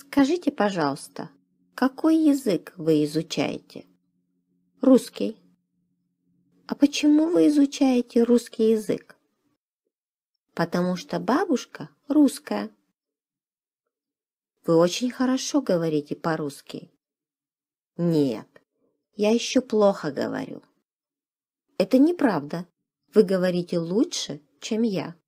Скажите, пожалуйста, какой язык вы изучаете? Русский. А почему вы изучаете русский язык? Потому что бабушка русская. Вы очень хорошо говорите по-русски. Нет, я еще плохо говорю. Это неправда. Вы говорите лучше, чем я.